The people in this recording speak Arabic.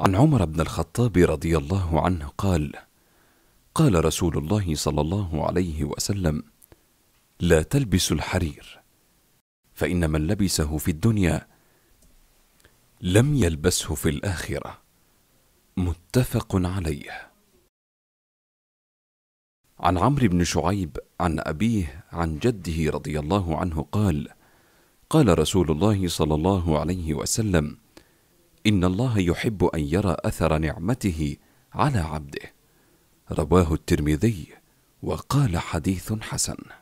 عن عمر بن الخطاب رضي الله عنه قال قال رسول الله صلى الله عليه وسلم لا تلبس الحرير فان من لبسه في الدنيا لم يلبسه في الاخره متفق عليه عن عمرو بن شعيب عن ابيه عن جده رضي الله عنه قال قال رسول الله صلى الله عليه وسلم ان الله يحب ان يرى اثر نعمته على عبده رواه الترمذي وقال حديث حسن